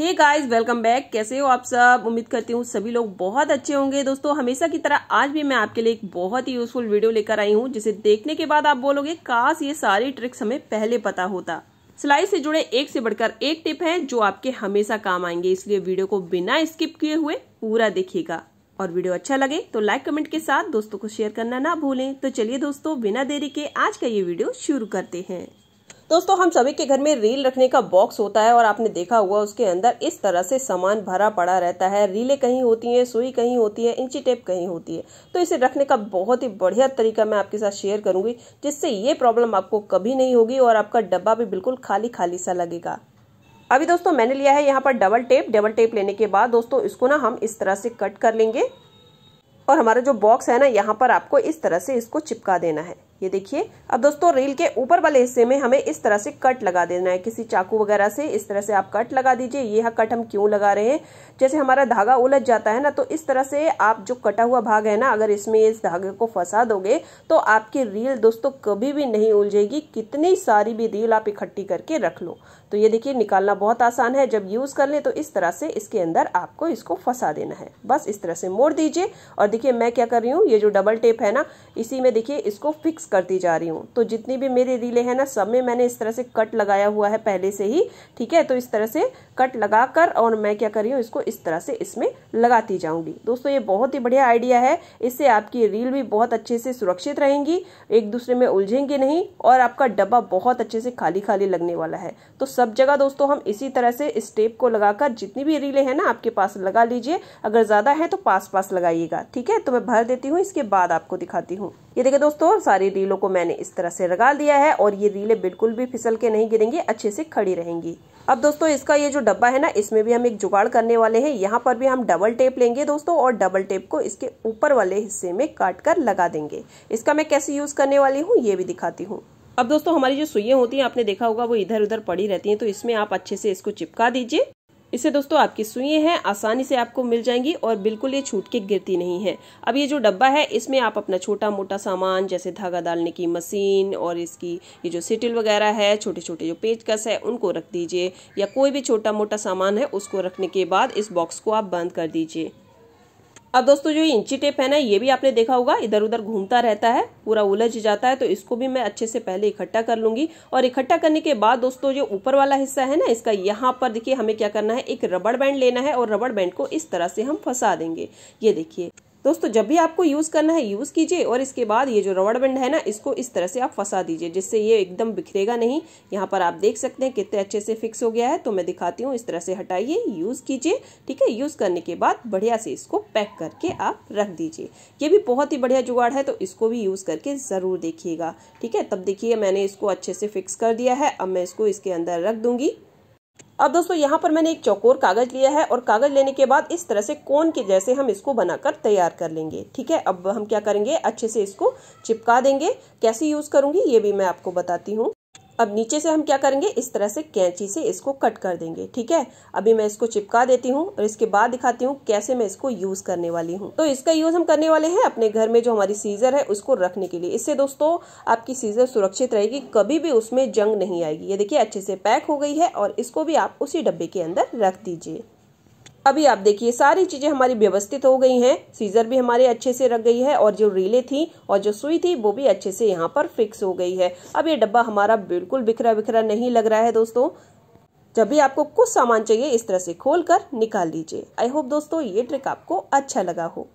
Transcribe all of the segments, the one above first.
hey guys welcome back कैसे हो आप सब उम्मीद करती हूँ सभी लोग बहुत अच्छे होंगे दोस्तों हमेशा की तरह आज भी मैं आपके लिए एक बहुत ही यूजफुल वीडियो लेकर आई हूँ जिसे देखने के बाद आप बोलोगे काश ये सारी ट्रिक्स हमें पहले पता होता सिलाई से जुड़े एक से बढ़कर एक टिप है जो आपके हमेशा काम आएंगे इसलिए वीडियो को बिना स्किप किए हुए पूरा देखेगा और वीडियो अच्छा लगे तो लाइक कमेंट के साथ दोस्तों को शेयर करना ना भूलें तो चलिए दोस्तों बिना देरी के आज का ये वीडियो शुरू करते हैं दोस्तों हम सभी के घर में रील रखने का बॉक्स होता है और आपने देखा हुआ उसके अंदर इस तरह से सामान भरा पड़ा रहता है रीलें कहीं होती हैं सुई कहीं होती है इंची टेप कहीं होती है तो इसे रखने का बहुत ही बढ़िया तरीका मैं आपके साथ शेयर करूंगी जिससे ये प्रॉब्लम आपको कभी नहीं होगी और आपका डब्बा भी बिल्कुल खाली खाली सा लगेगा अभी दोस्तों मैंने लिया है यहाँ पर डबल टेप डबल टेप लेने के बाद दोस्तों इसको ना हम इस तरह से कट कर लेंगे और हमारा जो बॉक्स है ना यहाँ पर आपको इस तरह से इसको चिपका देना है ये देखिए अब दोस्तों रील के ऊपर वाले हिस्से में हमें इस तरह से कट लगा देना है किसी चाकू वगैरह से इस तरह से आप कट लगा दीजिए यह हाँ, कट हम क्यों लगा रहे हैं जैसे हमारा धागा उलझ जाता है ना तो इस तरह से आप जो कटा हुआ भाग है ना अगर इसमें इस धागे को फंसा दोगे तो आपकी रील दोस्तों कभी भी नहीं उलझेगी कितनी सारी भी रील आप इकट्ठी करके रख लो तो ये देखिए निकालना बहुत आसान है जब यूज़ कर ले तो इस तरह से इसके अंदर आपको इसको फंसा देना है बस इस तरह से मोड़ दीजिए और देखिए मैं क्या कर रही हूँ ये जो डबल टेप है ना इसी में देखिए इसको फिक्स करती जा रही हूँ तो जितनी भी मेरी रीलें हैं ना सब में मैंने इस तरह से कट लगाया हुआ है पहले से ही ठीक है तो इस तरह से कट लगा कर और मैं क्या कर रही हूँ इसको इस तरह से इसमें लगाती जाऊँगी दोस्तों ये बहुत ही बढ़िया आइडिया है इससे आपकी रील भी बहुत अच्छे से सुरक्षित रहेंगी एक दूसरे में उलझेंगे नहीं और आपका डब्बा बहुत अच्छे से खाली खाली लगने वाला है तो सब जगह दोस्तों हम इसी तरह से इस टेप को लगाकर जितनी भी रीलें हैं ना आपके पास लगा लीजिए अगर ज़्यादा है तो पास पास लगाइएगा ठीक है तो मैं भर देती हूँ इसके बाद आपको दिखाती हूँ ये देखिए दोस्तों सारी रीलों को मैंने इस तरह से लगा दिया है और ये रीलें बिल्कुल भी फिसल के नहीं गिरेंगी अच्छे से खड़ी रहेंगी अब दोस्तों इसका ये जो डब्बा है ना इसमें भी हम एक जुगाड़ करने वाले हैं यहाँ पर भी हम डबल टेप लेंगे दोस्तों और डबल टेप को इसके ऊपर वाले हिस्से में काट कर लगा देंगे इसका मैं कैसे यूज़ करने वाली हूँ ये भी दिखाती हूँ अब दोस्तों हमारी जो सुइयाँ होती हैं आपने देखा होगा वो इधर उधर पड़ी रहती हैं तो इसमें आप अच्छे से इसको चिपका दीजिए इसे दोस्तों आपकी सुइए हैं आसानी से आपको मिल जाएंगी और बिल्कुल ये छूट के गिरती नहीं है अब ये जो डब्बा है इसमें आप अपना छोटा मोटा सामान जैसे धागा डालने की मशीन और इसकी ये जो सिटिल वगैरह है छोटे छोटे जो पेचकस है उनको रख दीजिए या कोई भी छोटा मोटा सामान है उसको रखने के बाद इस बॉक्स को आप बंद कर दीजिए अब दोस्तों जो इंची टेप है ना ये भी आपने देखा होगा इधर उधर घूमता रहता है पूरा उलझ जाता है तो इसको भी मैं अच्छे से पहले इकट्ठा कर लूंगी और इकट्ठा करने के बाद दोस्तों जो ऊपर वाला हिस्सा है ना इसका यहाँ पर देखिए हमें क्या करना है एक रबड़ बैंड लेना है और रबड़ बैंड को इस तरह से हम फंसा देंगे ये देखिए दोस्तों जब भी आपको यूज़ करना है यूज़ कीजिए और इसके बाद ये जो रबड़ बैंड है ना इसको इस तरह से आप फंसा दीजिए जिससे ये एकदम बिखरेगा नहीं यहाँ पर आप देख सकते हैं कितने अच्छे से फिक्स हो गया है तो मैं दिखाती हूँ इस तरह से हटाइए यूज़ कीजिए ठीक है यूज़ करने के बाद बढ़िया से इसको पैक करके आप रख दीजिए ये भी बहुत ही बढ़िया जुगाड़ है तो इसको भी यूज़ करके ज़रूर देखिएगा ठीक है तब देखिए मैंने इसको अच्छे से फिक्स कर दिया है अब मैं इसको इसके अंदर रख दूँगी अब दोस्तों यहाँ पर मैंने एक चौकोर कागज लिया है और कागज लेने के बाद इस तरह से कोन के जैसे हम इसको बनाकर तैयार कर लेंगे ठीक है अब हम क्या करेंगे अच्छे से इसको चिपका देंगे कैसे यूज करूंगी ये भी मैं आपको बताती हूँ अब नीचे से हम क्या करेंगे इस तरह से कैंची से इसको कट कर देंगे ठीक है अभी मैं इसको चिपका देती हूँ और इसके बाद दिखाती हूँ कैसे मैं इसको यूज करने वाली हूँ तो इसका यूज हम करने वाले हैं अपने घर में जो हमारी सीजर है उसको रखने के लिए इससे दोस्तों आपकी सीजर सुरक्षित रहेगी कभी भी उसमें जंग नहीं आएगी ये देखिए अच्छे से पैक हो गई है और इसको भी आप उसी डब्बे के अंदर रख दीजिए अभी आप देखिए सारी चीजें हमारी व्यवस्थित हो गई हैं सीजर भी हमारे अच्छे से रख गई है और जो रीले थी और जो सुई थी वो भी अच्छे से यहाँ पर फिक्स हो गई है अब ये डब्बा हमारा बिल्कुल बिखरा बिखरा नहीं लग रहा है दोस्तों जब भी आपको कुछ सामान चाहिए इस तरह से खोल कर निकाल लीजिए आई होप दोस्तों ये ट्रिक आपको अच्छा लगा हो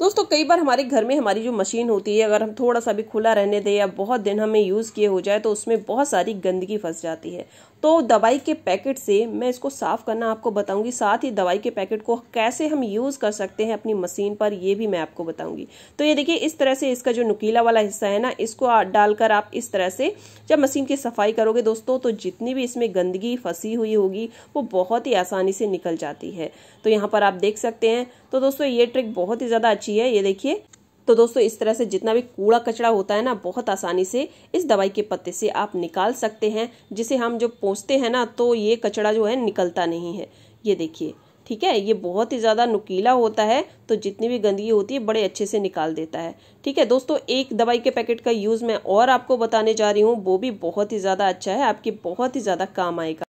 दोस्तों कई बार हमारे घर में हमारी जो मशीन होती है अगर हम थोड़ा सा भी खुला रहने दें या बहुत दिन हमें यूज़ किए हो जाए तो उसमें बहुत सारी गंदगी फंस जाती है तो दवाई के पैकेट से मैं इसको साफ़ करना आपको बताऊंगी साथ ही दवाई के पैकेट को कैसे हम यूज़ कर सकते हैं अपनी मशीन पर ये भी मैं आपको बताऊंगी तो ये देखिए इस तरह से इसका जो नुकीला वाला हिस्सा है ना इसको डालकर आप इस तरह से जब मशीन की सफाई करोगे दोस्तों तो जितनी भी इसमें गंदगी फंसी हुई होगी वो बहुत ही आसानी से निकल जाती है तो यहाँ पर आप देख सकते हैं तो दोस्तों ये ट्रिक बहुत ही ज़्यादा अच्छी है ये देखिए तो दोस्तों इस तरह से जितना भी कूड़ा कचरा होता है ना बहुत आसानी से इस दवाई के पत्ते से आप निकाल सकते हैं जिसे हम जो पोंछते हैं ना तो ये कचरा जो है निकलता नहीं है ये देखिए ठीक है ये बहुत ही ज़्यादा नुकीला होता है तो जितनी भी गंदगी होती है बड़े अच्छे से निकाल देता है ठीक है दोस्तों एक दवाई के पैकेट का यूज़ मैं और आपको बताने जा रही हूँ वो भी बहुत ही ज़्यादा अच्छा है आपके बहुत ही ज़्यादा काम आएगा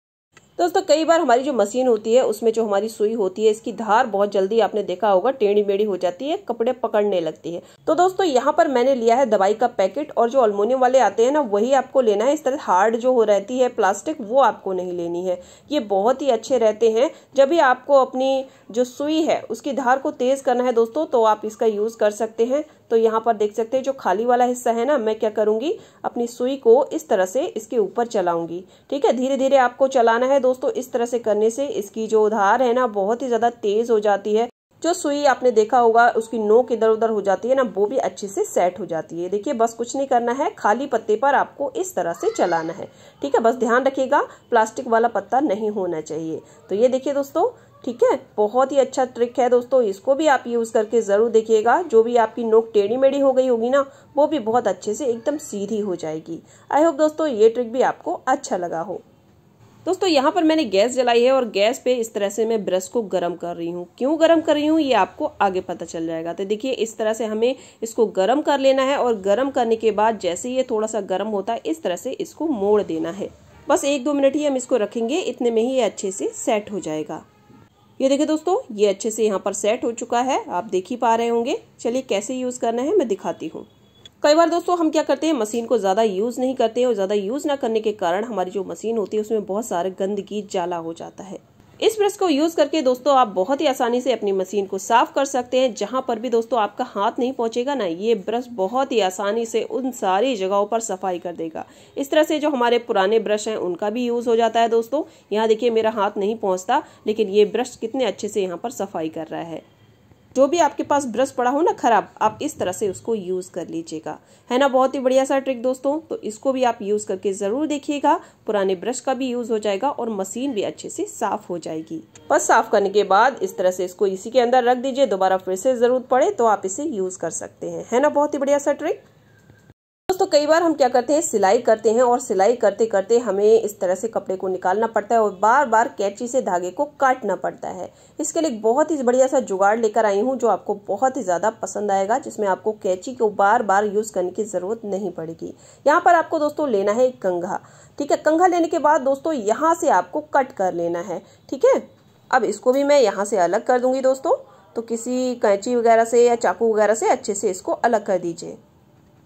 दोस्तों कई बार हमारी जो मशीन होती है उसमें जो हमारी सुई होती है इसकी धार बहुत जल्दी आपने देखा होगा टेढ़ी मेढ़ी हो जाती है कपड़े पकड़ने लगती है तो दोस्तों यहाँ पर मैंने लिया है दवाई का पैकेट और जो अल्मोनियम वाले आते हैं ना वही आपको लेना है इस तरह हार्ड जो हो रहती है प्लास्टिक वो आपको नहीं लेनी है ये बहुत ही अच्छे रहते हैं जब भी आपको अपनी जो सुई है उसकी धार को तेज करना है दोस्तों तो आप इसका यूज कर सकते हैं तो यहाँ पर देख सकते हैं जो खाली वाला हिस्सा है ना मैं क्या करूँगी अपनी सुई को इस तरह से इसके ऊपर चलाऊंगी ठीक है धीरे धीरे आपको चलाना है दोस्तों इस तरह से करने से इसकी जो धार है ना बहुत ही ज़्यादा तेज़ हो जाती है जो सुई आपने देखा होगा उसकी नोक इधर उधर हो जाती है ना वो भी अच्छे से सेट हो जाती है देखिए बस कुछ नहीं करना है खाली पत्ते पर आपको इस तरह से चलाना है ठीक है बस ध्यान रखिएगा प्लास्टिक वाला पत्ता नहीं होना चाहिए तो ये देखिए दोस्तों ठीक है बहुत ही अच्छा ट्रिक है दोस्तों इसको भी आप यूज़ करके ज़रूर देखिएगा जो भी आपकी नोक टेढ़ी मेढ़ी हो गई होगी ना वो भी बहुत अच्छे से एकदम सीधी हो जाएगी आई होप दोस्तों ये ट्रिक भी आपको अच्छा लगा हो दोस्तों यहाँ पर मैंने गैस जलाई है और गैस पे इस तरह से मैं ब्रश को गर्म कर रही हूँ क्यों गर्म कर रही हूँ ये आपको आगे पता चल जाएगा तो देखिए इस तरह से हमें इसको गर्म कर लेना है और गर्म करने के बाद जैसे ये थोड़ा सा गर्म होता है इस तरह से इसको मोड़ देना है बस एक दो मिनट ही हम इसको रखेंगे इतने में ही ये अच्छे से सेट हो जाएगा ये देखिए दोस्तों ये अच्छे से यहाँ पर सेट हो चुका है आप देख ही पा रहे होंगे चलिए कैसे यूज़ करना है मैं दिखाती हूँ कई बार दोस्तों हम क्या करते हैं मशीन को ज़्यादा यूज़ नहीं करते और ज़्यादा यूज़ ना करने के कारण हमारी जो मशीन होती है उसमें बहुत सारे गंदगी जाला हो जाता है इस ब्रश को यूज़ करके दोस्तों आप बहुत ही आसानी से अपनी मशीन को साफ़ कर सकते हैं जहाँ पर भी दोस्तों आपका हाथ नहीं पहुँचेगा ना ये ब्रश बहुत ही आसानी से उन सारी जगहों पर सफाई कर देगा इस तरह से जो हमारे पुराने ब्रश हैं उनका भी यूज़ हो जाता है दोस्तों यहाँ देखिए मेरा हाथ नहीं पहुँचता लेकिन ये ब्रश कितने अच्छे से यहाँ पर सफाई कर रहा है जो भी आपके पास ब्रश पड़ा हो ना खराब आप इस तरह से उसको यूज़ कर लीजिएगा है ना बहुत ही बढ़िया सा ट्रिक दोस्तों तो इसको भी आप यूज़ करके ज़रूर देखिएगा पुराने ब्रश का भी यूज़ हो जाएगा और मशीन भी अच्छे से साफ हो जाएगी बस साफ करने के बाद इस तरह से इसको इसी के अंदर रख दीजिए दोबारा फिर से ज़रूरत पड़े तो आप इसे यूज़ कर सकते हैं है ना बहुत ही बढ़िया सा ट्रिक दोस्तों कई बार हम क्या करते हैं सिलाई करते हैं और सिलाई करते करते हमें इस तरह से कपड़े को निकालना पड़ता है और बार बार कैची से धागे को काटना पड़ता है इसके लिए बहुत ही बढ़िया सा जुगाड़ लेकर आई हूँ जो आपको बहुत ही ज़्यादा पसंद आएगा जिसमें आपको कैची को बार बार यूज़ करने की ज़रूरत नहीं पड़ेगी यहाँ पर आपको दोस्तों लेना है कंघा ठीक है कंघा लेने के बाद दोस्तों यहाँ से आपको कट कर लेना है ठीक है अब इसको भी मैं यहाँ से अलग कर दूंगी दोस्तों तो किसी कैंची वगैरह से या चाकू वगैरह से अच्छे से इसको अलग कर दीजिए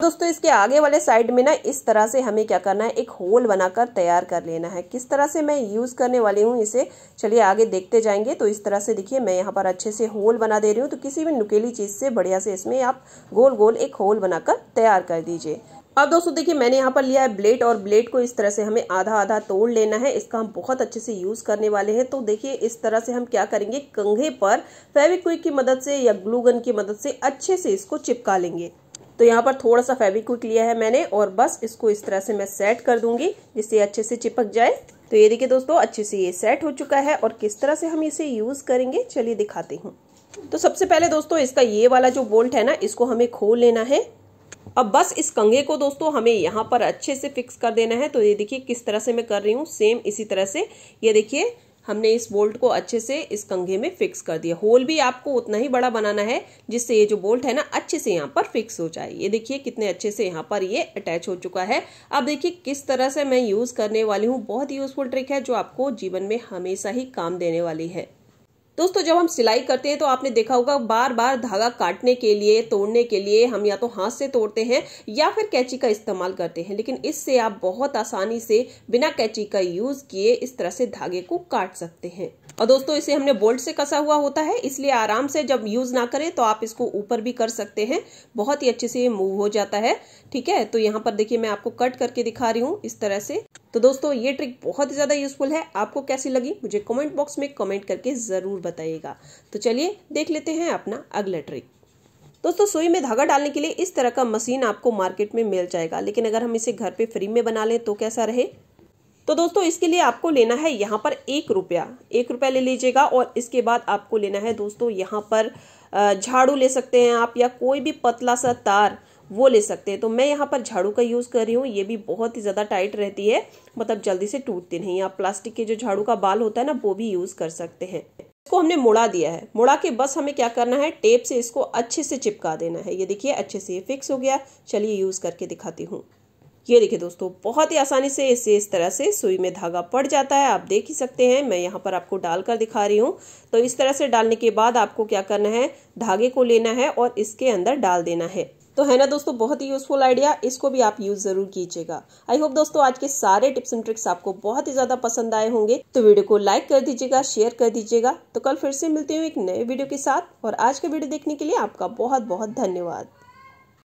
दोस्तों इसके आगे वाले साइड में ना इस तरह से हमें क्या करना है एक होल बनाकर तैयार कर लेना है किस तरह से मैं यूज़ करने वाली हूँ इसे चलिए आगे देखते जाएंगे तो इस तरह से देखिए मैं यहाँ पर अच्छे से होल बना दे रही हूँ तो किसी भी नुकेली चीज़ से बढ़िया से इसमें आप गोल गोल एक होल बनाकर तैयार कर दीजिए अब दोस्तों देखिए मैंने यहाँ पर लिया है ब्लेड और ब्लेड को इस तरह से हमें आधा आधा तोड़ लेना है इसका हम बहुत अच्छे से यूज़ करने वाले हैं तो देखिए इस तरह से हम क्या करेंगे कंघे पर फेविक्विक की मदद से या ग्लूगन की मदद से अच्छे से इसको चिपका लेंगे तो यहाँ पर थोड़ा सा फेविक्विक लिया है मैंने और बस इसको इस तरह से मैं सेट कर दूंगी जिससे अच्छे से चिपक जाए तो ये देखिए दोस्तों अच्छे से ये सेट हो चुका है और किस तरह से हम इसे यूज़ करेंगे चलिए दिखाती हूँ तो सबसे पहले दोस्तों इसका ये वाला जो बोल्ट है ना इसको हमें खोल लेना है अब बस इस कंगे को दोस्तों हमें यहाँ पर अच्छे से फिक्स कर देना है तो ये देखिए किस तरह से मैं कर रही हूँ सेम इसी तरह से ये देखिए हमने इस बोल्ट को अच्छे से इस कंघे में फिक्स कर दिया होल भी आपको उतना ही बड़ा बनाना है जिससे ये जो बोल्ट है ना अच्छे से यहाँ पर फिक्स हो जाए ये देखिए कितने अच्छे से यहाँ पर ये अटैच हो चुका है अब देखिए किस तरह से मैं यूज़ करने वाली हूँ बहुत यूजफुल ट्रिक है जो आपको जीवन में हमेशा ही काम देने वाली है दोस्तों जब हम सिलाई करते हैं तो आपने देखा होगा बार बार धागा काटने के लिए तोड़ने के लिए हम या तो हाथ से तोड़ते हैं या फिर कैंची का इस्तेमाल करते हैं लेकिन इससे आप बहुत आसानी से बिना कैंची का यूज किए इस तरह से धागे को काट सकते हैं और दोस्तों इसे हमने बोल्ट से कसा हुआ होता है इसलिए आराम से जब यूज ना करें तो आप इसको ऊपर भी कर सकते हैं बहुत ही अच्छे से ये मूव हो जाता है ठीक है तो यहाँ पर देखिए मैं आपको कट करके दिखा रही हूँ इस तरह से तो दोस्तों ये ट्रिक बहुत ही ज़्यादा यूजफुल है आपको कैसी लगी मुझे कमेंट बॉक्स में कमेंट करके ज़रूर बताइएगा तो चलिए देख लेते हैं अपना अगला ट्रिक दोस्तों सुई में धागा डालने के लिए इस तरह का मशीन आपको मार्केट में मिल जाएगा लेकिन अगर हम इसे घर पे फ्री में बना लें तो कैसा रहे तो दोस्तों इसके लिए आपको लेना है यहाँ पर एक रुपया एक रुपया ले लीजिएगा और इसके बाद आपको लेना है दोस्तों यहाँ पर झाड़ू ले सकते हैं आप या कोई भी पतला सा तार वो ले सकते हैं तो मैं यहाँ पर झाड़ू का यूज़ कर रही हूँ ये भी बहुत ही ज़्यादा टाइट रहती है मतलब जल्दी से टूटती नहीं आप प्लास्टिक के जो झाड़ू का बाल होता है ना वो भी यूज़ कर सकते हैं इसको हमने मुड़ा दिया है मुड़ा के बस हमें क्या करना है टेप से इसको अच्छे से चिपका देना है ये देखिए अच्छे से ये फिक्स हो गया चलिए यूज़ करके दिखाती हूँ ये देखिए दोस्तों बहुत ही आसानी से इसे इस तरह से सुई में धागा पड़ जाता है आप देख ही सकते हैं मैं यहाँ पर आपको डालकर दिखा रही हूँ तो इस तरह से डालने के बाद आपको क्या करना है धागे को लेना है और इसके अंदर डाल देना है तो है ना दोस्तों बहुत ही यूजफुल आइडिया इसको भी आप यूज जरूर कीजिएगा आई होप दोस्तों आज के सारे टिप्स एंड ट्रिक्स आपको बहुत ही ज्यादा पसंद आए होंगे तो वीडियो को लाइक कर दीजिएगा शेयर कर दीजिएगा तो कल फिर से मिलती हूँ एक नए वीडियो के साथ और आज का वीडियो देखने के लिए आपका बहुत बहुत धन्यवाद